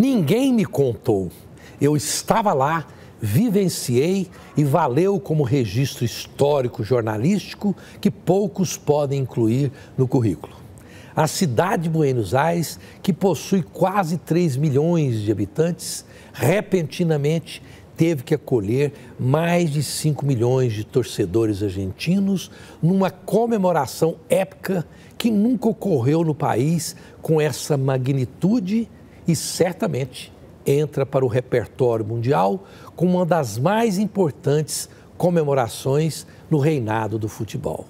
Ninguém me contou. Eu estava lá, vivenciei e valeu como registro histórico jornalístico que poucos podem incluir no currículo. A cidade de Buenos Aires, que possui quase 3 milhões de habitantes, repentinamente teve que acolher mais de 5 milhões de torcedores argentinos numa comemoração épica que nunca ocorreu no país com essa magnitude e certamente entra para o repertório mundial como uma das mais importantes comemorações no reinado do futebol.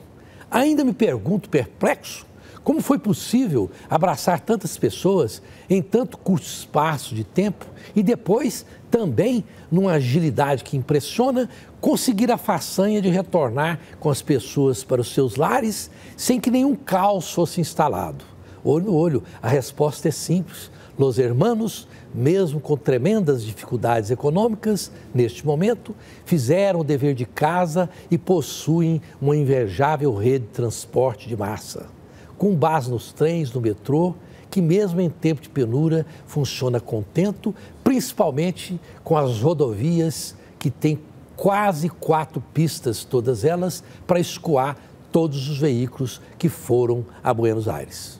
Ainda me pergunto perplexo como foi possível abraçar tantas pessoas em tanto curto espaço de tempo e depois, também, numa agilidade que impressiona, conseguir a façanha de retornar com as pessoas para os seus lares sem que nenhum caos fosse instalado? Olho no olho, a resposta é simples. Los hermanos, mesmo com tremendas dificuldades econômicas, neste momento, fizeram o dever de casa e possuem uma invejável rede de transporte de massa, com base nos trens, no metrô, que mesmo em tempo de penura funciona contento, principalmente com as rodovias que têm quase quatro pistas, todas elas, para escoar todos os veículos que foram a Buenos Aires.